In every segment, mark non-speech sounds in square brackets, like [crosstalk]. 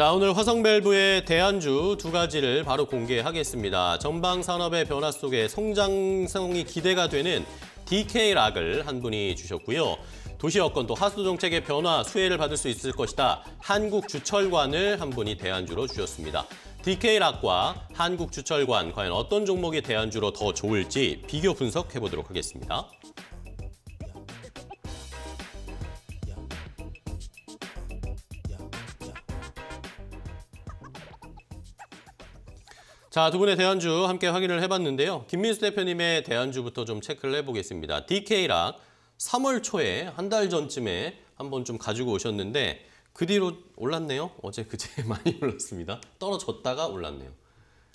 자, 오늘 화성밸브의 대안주 두 가지를 바로 공개하겠습니다. 전방 산업의 변화 속에 성장성이 기대가 되는 DK락을 한 분이 주셨고요. 도시 여건도 하수 정책의 변화, 수혜를 받을 수 있을 것이다. 한국주철관을 한 분이 대안주로 주셨습니다. DK락과 한국주철관, 과연 어떤 종목이 대안주로 더 좋을지 비교 분석해보도록 하겠습니다. 자, 두 분의 대안주 함께 확인을 해봤는데요. 김민수 대표님의 대안주부터 좀 체크를 해보겠습니다. DK락 3월 초에 한 달 전쯤에 한번 좀 가지고 오셨는데 그 뒤로 올랐네요. 어제 그제 [laughs] 많이 올랐습니다. 떨어졌다가 올랐네요.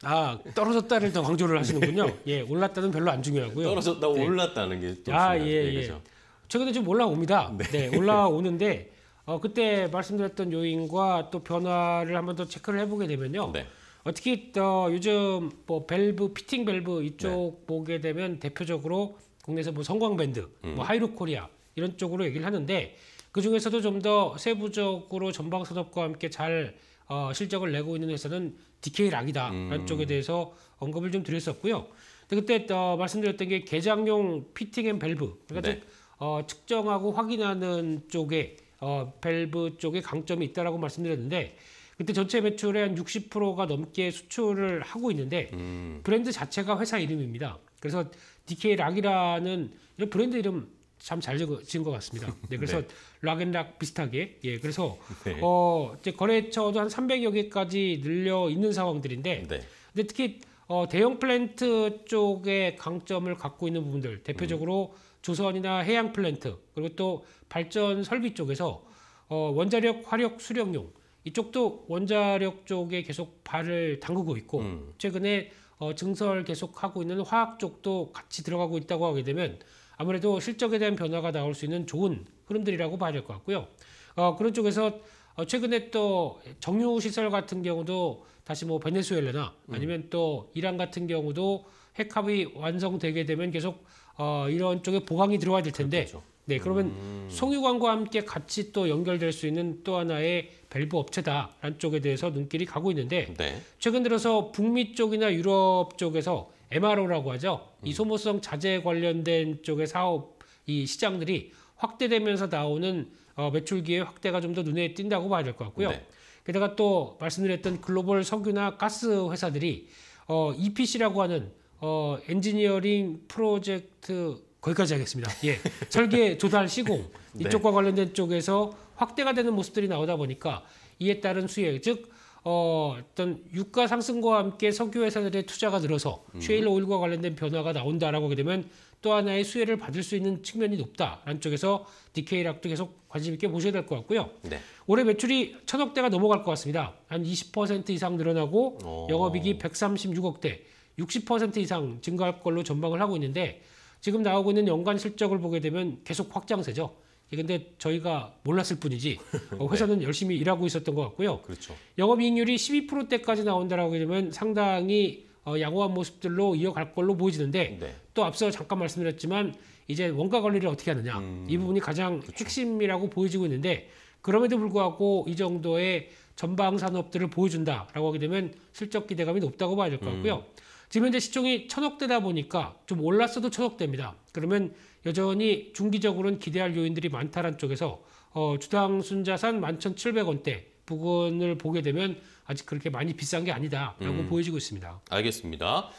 아 떨어졌다를 더 강조를 하시는군요. [laughs] 네. 예, 올랐다는 별로 안 중요하고요. 떨어졌다 네. 올랐다는 게또 아, 예, 중요하죠. 네, 예, 예. 그렇죠? 최근에 좀 올라옵니다. [laughs] 네, 네 올라오는데 어, 그때 말씀드렸던 요인과 또 변화를 한번 더 체크를 해보게 되면요. 네. 어떻게 어, 요즘 뭐 밸브 피팅 밸브 이쪽 네. 보게 되면 대표적으로 국내에서 뭐 성광밴드, 뭐 음. 뭐 하이로코리아 이런 쪽으로 얘기를 하는데 그 중에서도 좀 더 세부적으로 전방 산업과 함께 잘 어, 실적을 내고 있는 회사는 DK 락이다라는 음. 쪽에 대해서 언급을 좀 드렸었고요. 근데 그때 어, 말씀드렸던 게 개장용 피팅 앤 밸브 그러니까 네. 즉 어, 측정하고 확인하는 쪽에 어, 밸브 쪽에 강점이 있다라고 말씀드렸는데 그때 전체 매출의 한 60%가 넘게 수출을 하고 있는데 음. 브랜드 자체가 회사 이름입니다. 그래서 DK 락이라는 브랜드 이름 참 잘 지은 것 같습니다. [laughs] 네, 그래서 락앤락 네. 비슷하게 예, 그래서 네. 어 이제 거래처도 한 300여 개까지 늘려 있는 상황들인데, 네. 근데 특히 어, 대형 플랜트 쪽에 강점을 갖고 있는 부분들 대표적으로 음. 조선이나 해양 플랜트 그리고 또 발전 설비 쪽에서 어, 원자력 화력 수력용 이쪽도 원자력 쪽에 계속 발을 담그고 있고 음. 최근에 어, 증설 계속하고 있는 화학 쪽도 같이 들어가고 있다고 하게 되면 아무래도 실적에 대한 변화가 나올 수 있는 좋은 흐름들이라고 봐야 될 것 같고요. 어, 그런 쪽에서 어, 최근에 또 정유 시설 같은 경우도 다시 뭐 베네수엘라나 음. 아니면 또 이란 같은 경우도 핵합이 완성되게 되면 계속 어, 이런 쪽에 보강이 들어와야 될 텐데 그렇겠죠. 네 그러면 음. 송유관과 함께 같이 또 연결될 수 있는 또 하나의 밸브 업체다라는 쪽에 대해서 눈길이 가고 있는데 네. 최근 들어서 북미 쪽이나 유럽 쪽에서 MRO라고 하죠. 이 음. 소모성 자재 관련된 쪽의 사업 이 시장들이 확대되면서 나오는 어, 매출 기회 확대가 좀 더 눈에 띈다고 봐야 될 것 같고요. 네. 게다가 또 말씀드렸던 글로벌 석유나 가스 회사들이 어, EPC라고 하는 어, 엔지니어링 프로젝트 거기까지 하겠습니다. 예, 설계 조달 시공 [laughs] 네. 이쪽과 관련된 쪽에서 확대가 되는 모습들이 나오다 보니까 이에 따른 수혜, 즉 어, 어떤 유가 상승과 함께 석유 회사들의 투자가 늘어서 음. 쉐일 오일과 관련된 변화가 나온다라고 하게 되면 또 하나의 수혜를 받을 수 있는 측면이 높다라는 쪽에서 디케이락도 계속 관심 있게 보셔야 될 것 같고요. 네. 올해 매출이 천억대가 넘어갈 것 같습니다. 한 20% 이상 늘어나고 오. 영업이익이 136억대, 60% 이상 증가할 걸로 전망을 하고 있는데 지금 나오고 있는 연간 실적을 보게 되면 계속 확장세죠. 근데 저희가 몰랐을 뿐이지 [laughs] 어, 회사는 네. 열심히 일하고 있었던 것 같고요. 그렇죠. 영업이익률이 12%대까지 나온다라고 하면 상당히 어, 양호한 모습들로 이어갈 걸로 보여지는데 네. 또 앞서 잠깐 말씀드렸지만 이제 원가 관리를 어떻게 하느냐 음... 이 부분이 가장 그렇죠. 핵심이라고 보여지고 있는데 그럼에도 불구하고 이 정도의 전방 산업들을 보여준다라고 하게 되면 실적 기대감이 높다고 봐야 될 것 같고요. 음... 지금 현재 시총이 천억대다 보니까 좀 올랐어도 천억대입니다. 그러면 여전히 중기적으로는 기대할 요인들이 많다는 쪽에서 어, 주당 순자산 11,700원대 부근을 보게 되면 아직 그렇게 많이 비싼 게 아니다라고 음. 보여지고 있습니다. 알겠습니다.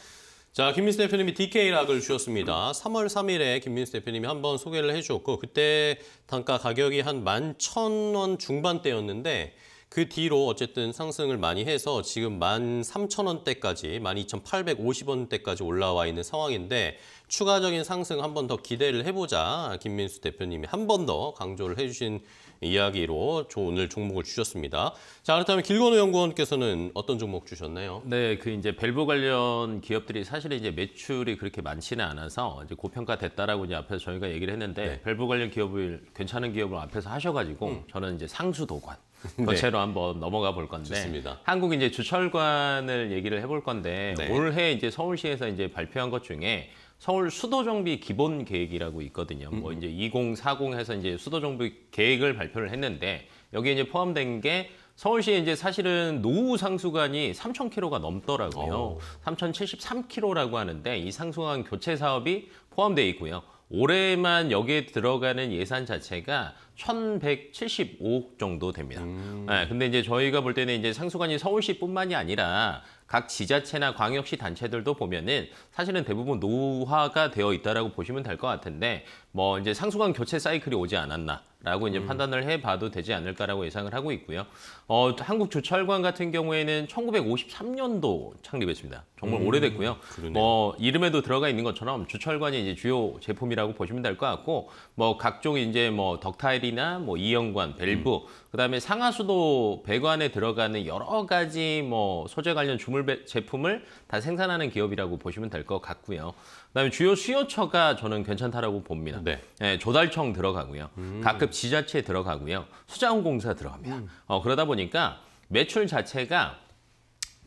자, 김민수 대표님이 DK락을 주셨습니다. 3월 3일에 김민수 대표님이 한번 소개를 해주었고 그때 단가 가격이 한 11,000원 중반대였는데 그 뒤로 어쨌든 상승을 많이 해서 지금 13,000원대까지, 12,850원대까지 올라와 있는 상황인데 추가적인 상승 한 번 더 기대를 해보자 김민수 대표님이 한 번 더 강조를 해주신 이야기로 오늘 종목을 주셨습니다. 자 그렇다면 길건우 연구원께서는 어떤 종목 주셨나요? 네, 그 이제 벨브 관련 기업들이 사실 이제 매출이 그렇게 많지는 않아서 이제 고평가됐다라고 이제 앞에서 저희가 얘기를 했는데 네. 벨브 관련 기업을 괜찮은 기업을 앞에서 하셔가지고 음. 저는 이제 상수 도관. 거체로 네. 한번 넘어가 볼 건데 좋습니다. 한국 이제 주철관을 얘기를 해 볼 건데 네. 올해 이제 서울시에서 이제 발표한 것 중에 서울 수도 정비 기본 계획이라고 있거든요. 뭐 음. 이제 2040 해서 이제 수도 정비 계획을 발표를 했는데 여기에 이제 포함된 게 서울시에 이제 사실은 노후 상수관이 3,000km가 넘더라고요. 오. 3,073km라고 하는데 이 상수관 교체 사업이 포함되어 있고요. 올해만 여기에 들어가는 예산 자체가 1,175억 정도 됩니다. 음. 네, 근데 이제 저희가 볼 때는 이제 상수관이 서울시뿐만이 아니라 각 지자체나 광역시 단체들도 보면은 사실은 대부분 노화가 되어 있다라고 보시면 될 것 같은데 뭐 이제 상수관 교체 사이클이 오지 않았나 라고 이제 음. 판단을 해봐도 되지 않을까라고 예상을 하고 있고요. 어, 한국조철관 같은 경우에는 1953년도 창립했습니다. 정말 음. 오래됐고요. 그러네요. 뭐 이름에도 들어가 있는 것처럼 조철관이 이제 주요 제품이라고 보시면 될 것 같고 뭐 각종 이제 뭐 덕타일이나 뭐 이연관, 밸브, 음. 그다음에 상하수도 배관에 들어가는 여러 가지 뭐 소재 관련 주물 제품을 다 생산하는 기업이라고 보시면 될 것 같고요. 그다음에 주요 수요처가 저는 괜찮다라고 봅니다. 네. 예, 조달청 들어가고요. 음. 가급 지자체 들어가고요. 수자원공사 들어갑니다. 음. 어, 그러다 보니까 매출 자체가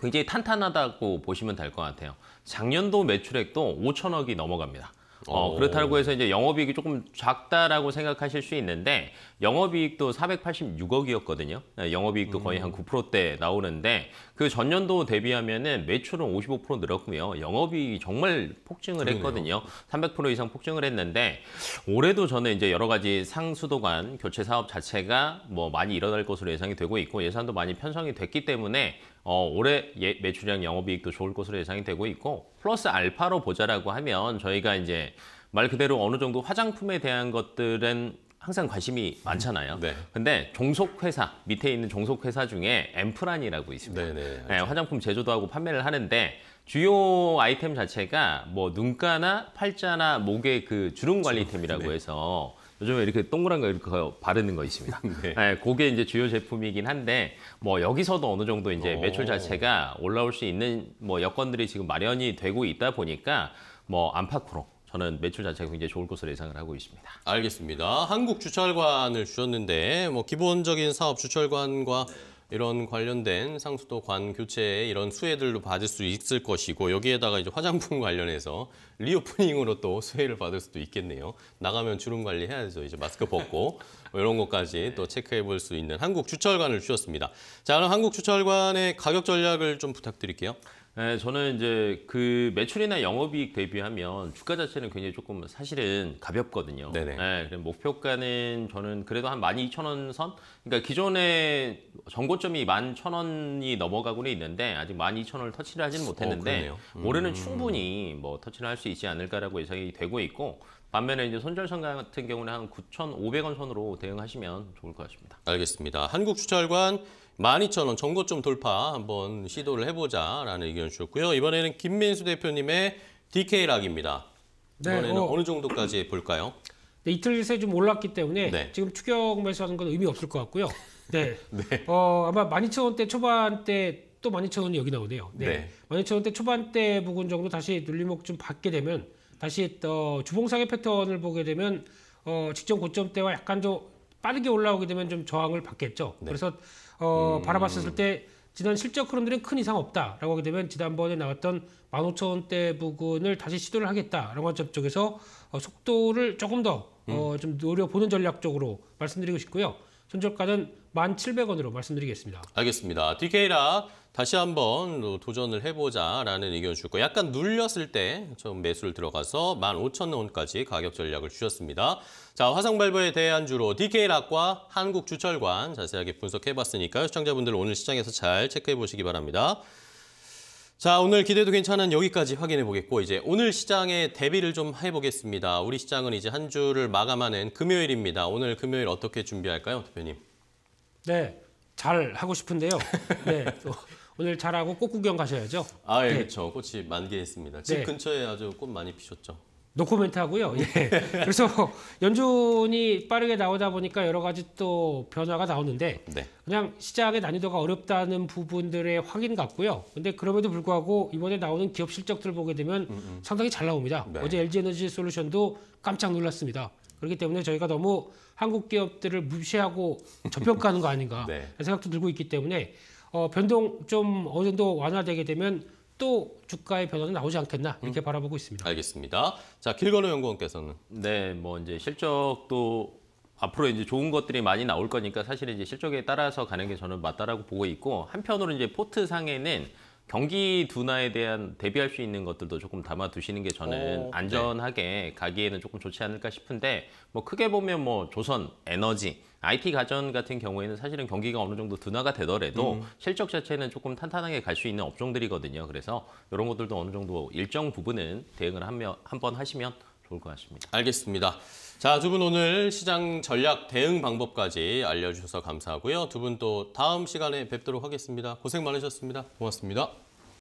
굉장히 탄탄하다고 보시면 될 것 같아요. 작년도 매출액도 5천억이 넘어갑니다. 어, 어, 그렇다고 해서 이제 영업이익이 조금 작다라고 생각하실 수 있는데 영업이익도 486억이었거든요. 영업이익도 음. 거의 한 9%대 나오는데 그 전년도 대비하면은 매출은 55% 늘었고요. 영업이익이 정말 폭증을 그러네요. 했거든요. 300% 이상 폭증을 했는데 올해도 저는 이제 여러 가지 상수도관 교체 사업 자체가 뭐 많이 일어날 것으로 예상이 되고 있고 예산도 많이 편성이 됐기 때문에 어, 올해 예, 매출량 영업이익도 좋을 것으로 예상이 되고 있고 플러스 알파로 보자라고 하면 저희가 이제 말 그대로 어느 정도 화장품에 대한 것들은 항상 관심이 많잖아요. 네. 근데 종속회사 밑에 있는 종속회사 중에 엠프란이라고 있습니다. 네, 네, 네, 화장품 제조도 하고 판매를 하는데 주요 아이템 자체가 뭐 눈가나 팔자나 목의 그 주름 관리템이라고 해서 네. 요즘에 이렇게 동그란 거 이렇게 바르는 거 있습니다. [laughs] 네. 네, 그게 이제 주요 제품이긴 한데 뭐 여기서도 어느 정도 이제 어. 매출 자체가 올라올 수 있는 뭐 여건들이 지금 마련이 되고 있다 보니까 뭐 안팎으로 저는 매출 자체가 굉장히 좋을 것으로 예상을 하고 있습니다. 알겠습니다. 한국 주철관을 주셨는데 뭐 기본적인 사업 주철관과 이런 관련된 상수도 관 교체의 이런 수혜들도 받을 수 있을 것이고 여기에다가 이제 화장품 [laughs] 관련해서 리오프닝으로 또 수혜를 받을 수도 있겠네요. 나가면 주름 관리해야죠. 이제 마스크 벗고 뭐 이런 것까지 네. 또 체크해 볼 수 있는 한국 주철관을 주셨습니다. 자, 그럼 한국 주철관의 가격 전략을 좀 부탁드릴게요. 네, 저는 이제 그 매출이나 영업이익 대비하면 주가 자체는 굉장히 조금 사실은 가볍거든요. 네네. 네, 목표가는 저는 그래도 한 12,000원 선? 그러니까 기존에 정고점이 11,000원이 넘어가고는 있는데 아직 12,000원을 터치를 하지는 어, 못했는데 어, 음. 올해는 충분히 뭐 터치를 할 수 있지 않을까라고 예상이 되고 있고 반면에 이제 손절선 같은 경우는 한 9,500원 선으로 대응하시면 좋을 것 같습니다. 알겠습니다. 한국수철관 12,000원 전고점 돌파 한번 시도를 해보자라는 의견 주셨고요. 이번에는 김민수 대표님의 DK락입니다. 네, 이번에는 어, 느 정도까지 볼까요? 네, 이틀 새좀 올랐기 때문에 네. 지금 추격 매수하는 건 의미 없을 것 같고요. 네. [laughs] 네. 어, 아마 12,000원대 초반대 또 12,000원이 여기 나오네요. 네. 네. 12,000원대 초반대 부분 정도 다시 눌림목 좀 받게 되면 다시 또 주봉상의 패턴을 보게 되면 어, 직전 고점 때와 약간 좀 빠르게 올라오게 되면 좀 저항을 받겠죠. 네. 그래서 어, 음... 바라봤었을 때 지난 실적 흐름들은 큰 이상 없다라고 하게 되면 지난번에 나왔던 15,000원대 부근을 다시 시도를 하겠다라고한점 쪽에서 어, 속도를 조금 더좀 어, 음. 노려보는 전략 적으로 말씀드리고 싶고요. 손절가는 1,700원으로 말씀드리겠습니다. 알겠습니다. 디케이라 다시 한번 도전을 해보자라는 의견 을 주고 약간 눌렸을 때 좀 매수를 들어가서 15,000원까지 가격 전략을 주셨습니다. 자화성발부에 대한 주로 디케이락과 한국주철관 자세하게 분석해봤으니까 시청자분들 오늘 시장에서 잘 체크해보시기 바랍니다. 자 오늘 기대도 괜찮은 여기까지 확인해 보겠고 이제 오늘 시장의 대비를 좀 해보겠습니다. 우리 시장은 이제 한 주를 마감하는 금요일입니다. 오늘 금요일 어떻게 준비할까요, 대표님? 네, 잘 하고 싶은데요. 네, 오늘 잘하고 꽃 구경 가셔야죠. 아, 예, 네. 그렇죠. 꽃이 만개했습니다. 집 네. 근처에 아주 꽃 많이 피셨죠. 노코멘트 하고요. 예. [laughs] 그래서 연준이 빠르게 나오다 보니까 여러 가지 또 변화가 나오는데 네. 그냥 시장의 난이도가 어렵다는 부분들의 확인 같고요. 근데 그럼에도 불구하고 이번에 나오는 기업 실적들을 보게 되면 음음. 음. 상당히 잘 나옵니다. 네. 어제 LG 에너지 솔루션도 깜짝 놀랐습니다. 그렇기 때문에 저희가 너무 한국 기업들을 무시하고 저평가하는 거 아닌가 [laughs] 네. 생각도 들고 있기 때문에 어, 변동 좀 어느 정도 완화되게 되면 또 주가의 변화는 나오지 않겠나 이렇게 음. 바라보고 있습니다. 알겠습니다. 자 길건우 연구원께서는 네, 뭐 이제 실적도 앞으로 이제 좋은 것들이 많이 나올 거니까 사실 이제 실적에 따라서 가는 게 저는 맞다라고 보고 있고 한편으로 이제 포트 상에는 경기 둔화에 대한 대비할 수 있는 것들도 조금 담아 두시는 게 저는 오, 어, 네. 안전하게 네. 가기에는 조금 좋지 않을까 싶은데 뭐 크게 보면 뭐 조선 에너지 IT 가전 같은 경우에는 사실은 경기가 어느 정도 둔화가 되더라도 음. 실적 자체는 조금 탄탄하게 갈 수 있는 업종들이거든요. 그래서 이런 것들도 어느 정도 일정 부분은 대응을 한 번 하시면 좋을 것 같습니다. 알겠습니다. 자, 두 분 오늘 시장 전략 대응 방법까지 알려주셔서 감사하고요. 두 분 또 다음 시간에 뵙도록 하겠습니다. 고생 많으셨습니다. 고맙습니다.